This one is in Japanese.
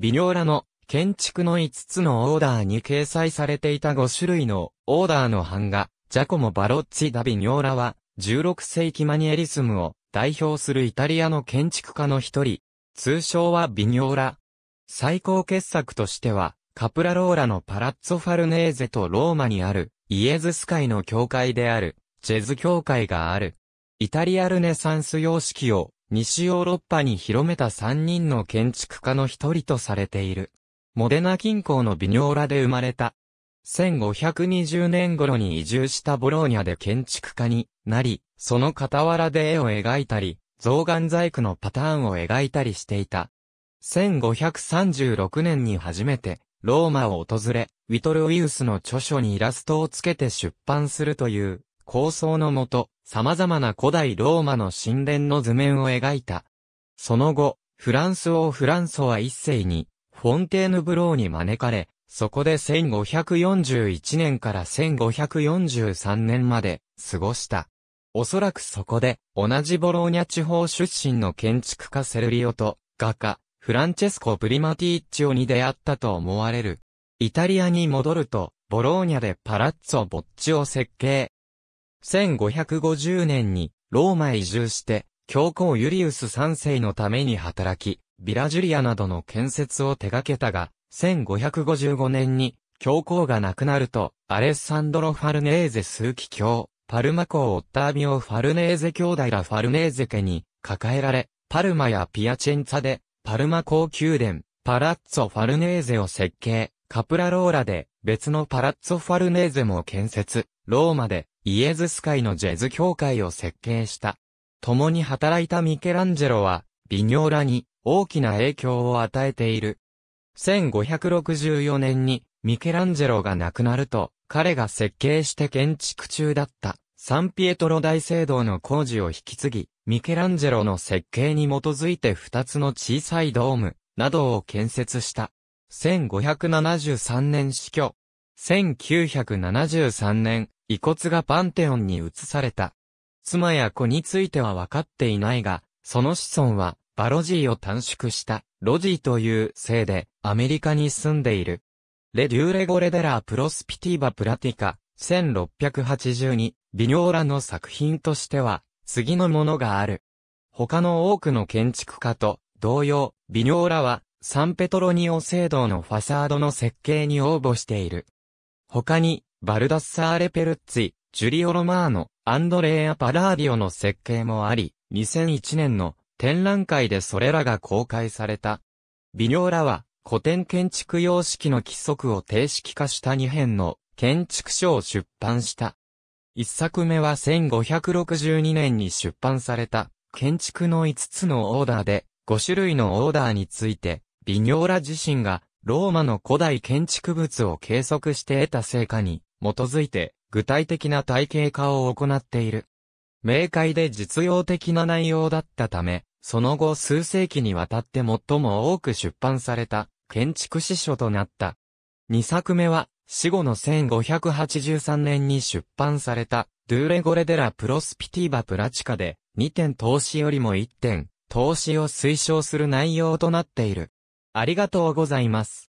ビニョーラの建築の5つのオーダーに掲載されていた5種類のオーダーの版画、ジャコモ・バロッチ・ダ・ビニョーラは、16世紀マニエリスムを代表するイタリアの建築家の一人、通称はビニョーラ。最高傑作としては、カプラローラのパラッツォ・ファルネーゼとローマにある、イエズス会の教会である、ジェズ教会がある。イタリアルネサンス様式を西ヨーロッパに広めた三人の建築家の一人とされている。モデナ近郊のビニョーラで生まれた。1520年頃に移住したボローニャで建築家になり、その傍らで絵を描いたり、造眼細工のパターンを描いたりしていた。1536年に初めて、ローマを訪れ、ウィトルウィウスの著書にイラストをつけて出版するという、構想のもと、様々な古代ローマの神殿の図面を描いた。その後、フランス王フランソワ一世に、フォンテーヌブローに招かれ、そこで1541年から1543年まで過ごした。おそらくそこで、同じボローニャ地方出身の建築家セルリオと画家、フランチェスコ・プリマティッチオに出会ったと思われる。イタリアに戻ると、ボローニャでパラッツォ・ボッチを設計、1550年にローマへ移住して、教皇ユリウス3世のために働き、ビラジュリアなどの建設を手掛けたが、1555年に教皇が亡くなると、アレッサンドロ・ファルネーゼ枢機卿、パルマ公オッタービオ・ファルネーゼ兄弟らファルネーゼ家に抱えられ、パルマやピアチェンツァで、パルマ公宮殿、パラッツォ・ファルネーゼを設計、カプラローラで別のパラッツォ・ファルネーゼも建設、ローマでイエズス会のジェズ教会を設計した。共に働いたミケランジェロは、ビニョーラに大きな影響を与えている。1564年にミケランジェロが亡くなると、彼が設計して建築中だったサンピエトロ大聖堂の工事を引き継ぎ、ミケランジェロの設計に基づいて2つの小さいドームなどを建設した。1573年死去。1973年、遺骨がパンテオンに移された。妻や子については分かっていないが、その子孫は、バロジーを短縮した、ロジーという姓で、アメリカに住んでいる。レデューレゴレデラープロスピティバプラティカ、1682、ビニョーラの作品としては、次のものがある。他の多くの建築家と同様、ビニョーラは、サンペトロニオ聖堂のファサードの設計に応募している。他に、バルダッサーレ・ペルッツィ、ジュリオ・ロマーノ、アンドレーア・パラーディオの設計もあり、2001年の展覧会でそれらが公開された。ビニョーラは古典建築様式の規則を定式化した2編の建築書を出版した。1作目は1562年に出版された建築の5つのオーダーで5種類のオーダーについてビニョーラ自身がローマの古代建築物を計測して得た成果に基づいて具体的な体系化を行っている。明快で実用的な内容だったため、その後数世紀にわたって最も多く出版された建築史書となった。2作目は、死後の1583年に出版された、ドゥーレゴレデラ・プロスピティバ・プラチカで、2点投資よりも1点、投資を推奨する内容となっている。ありがとうございます。